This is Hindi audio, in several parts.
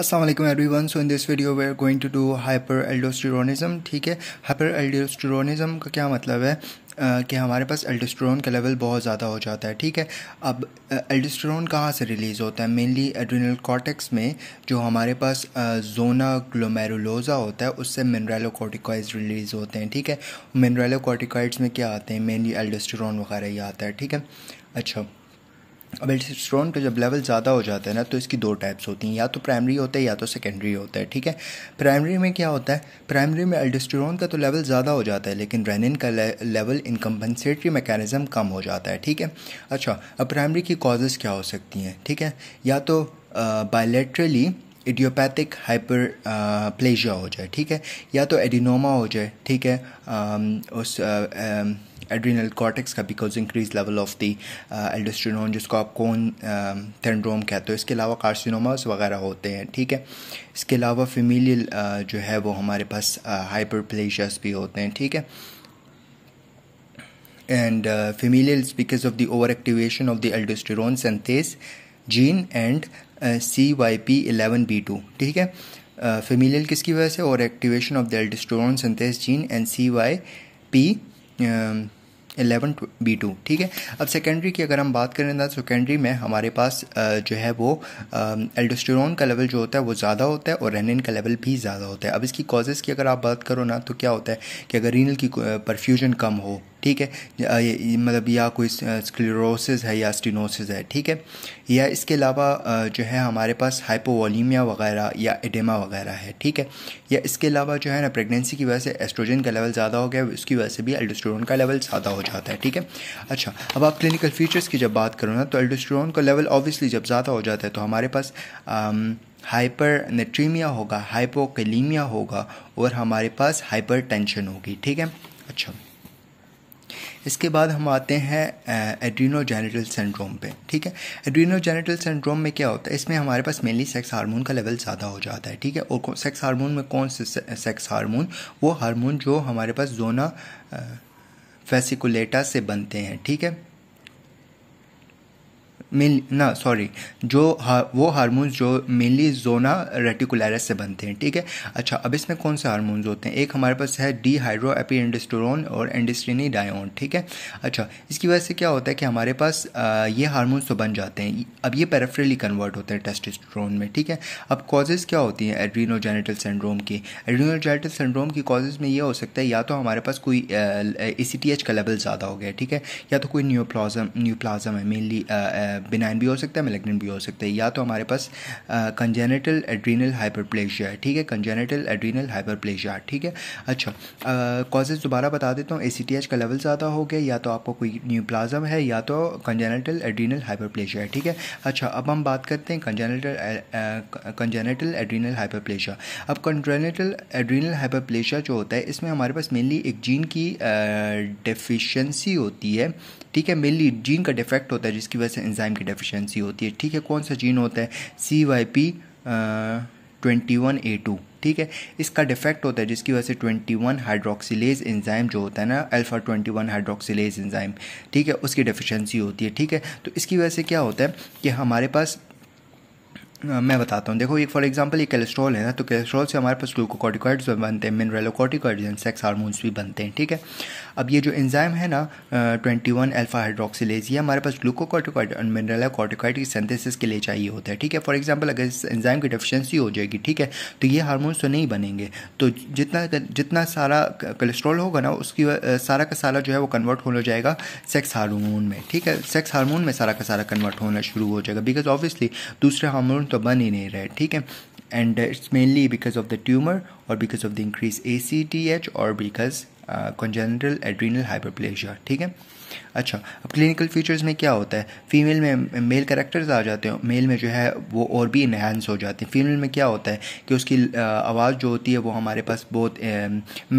Assalamualaikum so in this video we are going to do hyper hyperaldosteronism. ठीक है हाइपर hyperaldosteronism का क्या मतलब है Uh, कि हमारे पास एल्डोस्टेरोन का लेवल बहुत ज़्यादा हो जाता है ठीक है अब एल्डोस्टेरोन कहाँ से रिलीज़ होता है मेनली एड्रिनल कॉर्टेक्स में जो हमारे पास जोना ग्लोमेरुलोजा होता है उससे मिनरलो कॉर्टिकॉइड्स रिलीज़ होते हैं ठीक है मिनरलो कॉर्टिकॉइड्स में क्या आते हैं मेनली एल्डोस्टेरोन वगैरह ही आता है ठीक है अच्छा अब एल्डोस्टेरोन का जब लेवल ज़्यादा हो जाता है ना तो इसकी दो टाइप्स होती हैं या तो प्राइमरी होता है या तो सेकेंडरी होता है ठीक है प्राइमरी में क्या होता है प्राइमरी में एल्डोस्टेरोन का तो लेवल ज़्यादा हो जाता है लेकिन रेनिन का ले, लेवल इन कंपनसेटरी मैकेनिज़्म कम हो जाता है ठीक है अच्छा अब प्राइमरी की कॉजेज़ क्या हो सकती हैं ठीक है या तो बायलेट्रली इडियोपैथिक प्लेजिया uh, हो जाए ठीक है या तो एडिनोमा हो जाए ठीक है um, उस एड्रीनल uh, कॉर्टेक्स um, का because increase level of the aldosterone जिसको आप कौन थेंड्रोम um, कहते हो इसके अलावा कार्सिनोमास वगैरह होते हैं ठीक है इसके अलावा फेमिलियल uh, जो है वो हमारे पास हाइपर प्लेजियास भी होते हैं ठीक है and familial because of the over activation of the aldosterone synthase gene and C Y P eleven B two ठीक है फेमिलियल किसकी वजह से और activation of the aldosterone synthase gene and C Y P eleven B two ठीक है अब सेकेंडरी की अगर हम बात करें तो सेकेंडरी में हमारे पास जो है वो uh, का लेवल जो होता है वो ज़्यादा होता है और रेनिन का लेवल भी ज़्यादा होता है अब इसकी कॉजेज़ की अगर आप बात करो ना तो क्या होता है कि अगर रीनल की परफ्यूजन कम हो ठीक है मतलब या कोई स्क्लेरोसिस है या स्टिनोसिस है ठीक है या इसके अलावा जो है हमारे पास हाइपोवोलीमिया वगैरह या एडेमा वगैरह है ठीक है या इसके अलावा जो है ना प्रेगनेंसी की वजह से एस्ट्रोजन का लेवल ज़्यादा हो गया उसकी वजह से भी एल्डोस्टेरोन का लेवल ज़्यादा हो जाता है ठीक है अच्छा अब आप क्लिनिकल फीचर्स की जब बात करो ना तो एल्डोस्टेरोन का लेवल ऑब्वियसली जब ज़्यादा हो जाता है तो हमारे पास हाइपर नेट्रीमिया होगा हाइपोकलीमिया होगा और हमारे पास हाइपर टेंशन होगी ठीक है अच्छा इसके बाद हम आते हैं एड्रीनोजेनिटल सिंड्रोम पे ठीक है एड्रीनोजेनिटल सिंड्रोम में क्या होता है इसमें हमारे पास मेनली सेक्स हार्मोन का लेवल ज़्यादा हो जाता है ठीक है और सेक्स हार्मोन में कौन से सेक्स हार्मोन वो हार्मोन जो हमारे पास जोना फेसिकुलेटा से बनते हैं ठीक है मिल ना सॉरी जो हार, वो हारमोन्स जो मेनली जोना रेटिकुलरस से बनते हैं ठीक है अच्छा अब इसमें कौन से हारमोन्स होते हैं एक हमारे पास है डी हाइड्रो एपी एंडिस्टोरोन और एंडिस्ट्रीनी डायोन ठीक है अच्छा इसकी वजह से क्या होता है कि हमारे पास आ, ये हारमोन्स तो बन जाते हैं अब ये पैराफ्रेली कन्वर्ट होते हैं टेस्टोस्टेरोन में ठीक है अब कॉजेज़ क्या होती हैं एड्रीनोजेनेटल सिंड्रोम की एड्रीनोजेनेटल सिंड्रोम की कॉजेज़ में ये हो सकता है या तो हमारे पास कोई ए सी टी एच का लेवल ज़्यादा हो गया ठीक है या तो कोई न्यूप्लाजम न्यूप्लाजम है मेनली बिनाइन भी हो सकता है मेलेग्नेंट भी हो सकता है या तो हमारे पास कंजेनेटल एड्रीनल हाइपरप्लेशिया है ठीक है कंजेनेटल एड्रीनल हाइपरप्लेशिया ठीक है अच्छा कॉजेज दोबारा बता देता हूँ ए सी का लेवल ज़्यादा हो गया या तो आपको कोई न्यूप्लाजम है या तो कंजेनेटल एड्रीनल हाइपरप्लेशिया है ठीक है अच्छा अब हम बात करते हैं कंजेनेटल कंजेनेटल एड्रीनल हाइपरप्लेशिया अब कंजेनेटल एड्रीनल हाइपरप्लेशिया जो होता है इसमें हमारे पास मेनली एक जीन की डेफिशेंसी होती है ठीक है मेनली जीन का डिफेक्ट होता है जिसकी वजह से एंजाइम की डेफिशिएंसी होती है ठीक है कौन सा जीन होता है C Y P twenty one A two ठीक है इसका डिफेक्ट होता है जिसकी वजह से ट्वेंटी वन हाइड्रोक्सीलेज एंजाइम जो होता है ना alpha twenty one hydroxylase enzyme ठीक है उसकी डेफिशिएंसी होती है ठीक है तो इसकी वजह से क्या होता है कि हमारे पास मैं बताता हूँ देखो एक फॉर एग्जांपल ये कोलेस्ट्रॉल है ना तो कोलेस्ट्रॉल से हमारे पास ग्लूकोकॉटिकॉइड्स बनते हैं मिनरलोकॉटिकॉइड्स एंड सेक्स हार्मोन्स भी बनते हैं ठीक है अब ये जो एंजाइम है ना ट्वेंटी वन एल्फा हाइड्रोक्सीलेज ये हमारे पास ग्लूकोकॉटिकॉइड और मिनरलोकॉटिकॉइड की सिंथेसिस के लिए चाहिए होता है ठीक है फॉर एग्जाम्पल अगर इस एंजाइम की डिफिशेंसी हो जाएगी ठीक है तो ये हारमोन्स तो नहीं बनेंगे तो जितना जितना सारा कोलेस्ट्रॉल होगा ना उसकी सारा का सारा जो है वो कन्वर्ट होना जाएगा सेक्स हारमोन में ठीक है सेक्स हारमोन में सारा का सारा कन्वर्ट होना शुरू हो जाएगा बिकॉज ऑब्वियसली दूसरे हारमोन तो बन ही नहीं रहे ठीक है and it's mainly because of the tumour और because of the increase A C T H और बिकॉज कॉन्जेनरल एड्रीनल हाइपरप्लेजिया ठीक है अच्छा अब क्लिनिकल फीचर्स में क्या होता है फीमेल में मेल करेक्टर्स आ जाते हैं मेल में जो है वो और भी इन्हेंस हो जाते हैं फीमेल में क्या होता है कि उसकी आवाज़ जो होती है वो हमारे पास बहुत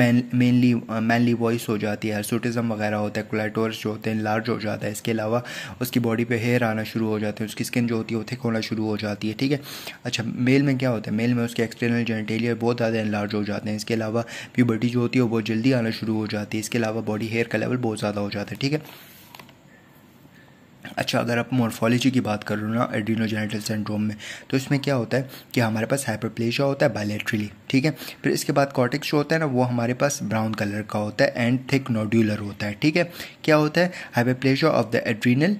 मेनली मैनली वॉइस हो जाती है हर्सोटिज़म वगैरह होता है क्लाइटोरस जो होते हैं लार्ज हो जाता है इसके अलावा उसकी बॉडी पर हेयर आना शुरू हो जाते हैं उसकी स्किन जो होती है वो थिक होना शुरू हो जाती है ठीक है अच्छा मेल में क्या होता है मेल में उसके एक्सटर्नल जेनेटेलियर बहुत ज़्यादा इनलार्ज हो जाते हैं इसके अलावा प्यूबर्टी जो होती है वो बहुत जल्दी आना शुरू हो जाती है इसके अलावा बॉडी हेयर का लेवल बहुत ज़्यादा हो जाता है ठीक है अच्छा अगर आप मोर्फोलॉजी की बात करो ना एड्रीनोजेनेटल सिंड्रोम में तो इसमें क्या होता है कि हमारे पास हाइपरप्लेशिया होता है बायलेट्रली ठीक है फिर इसके बाद कॉर्टेक्स जो होता है ना वो हमारे पास ब्राउन कलर का होता है एंड थिक नोड्यूलर होता है ठीक है क्या होता है hyperplasia of the adrenal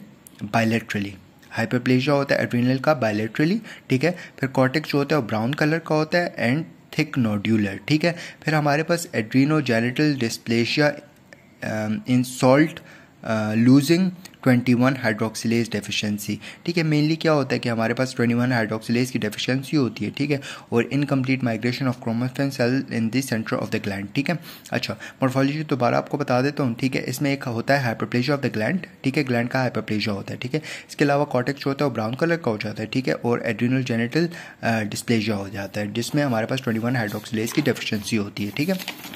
bilaterally hyperplasia होता है एड्रीनल का बायलेट्रली ठीक है फिर कॉर्टेक्स जो होता है वो ब्राउन कलर का होता है एंड थिक नोड्यूलर ठीक है फिर हमारे पास adrenogenital dysplasia in salt uh, losing twenty one hydroxylase deficiency ठीक है मेनली क्या होता है कि हमारे पास ट्वेंटी वन हाइड्रोक्सिलेज की डेफिशिएंसी होती है ठीक है और incomplete migration of chromaffin cell in the centre of the gland ठीक है अच्छा मोर्फोलॉजी दोबारा आपको बता देता हूँ ठीक है इसमें एक होता है हाइपरप्लेजिया ऑफ द ग्लैंड ठीक है ग्लैंड का हाइपरप्लेजिया होता है ठीक है इसके अलावा कॉटेक्स होता है वो ब्राउन कलर का हो जाता है ठीक है और एड्रीनल जेनेटल डिस्प्लेजिया हो जाता है जिसमें हमारे पास ट्वेंटी वन हाइड्रोक्सिलेज की डेफिशिएंसी होती है ठीक है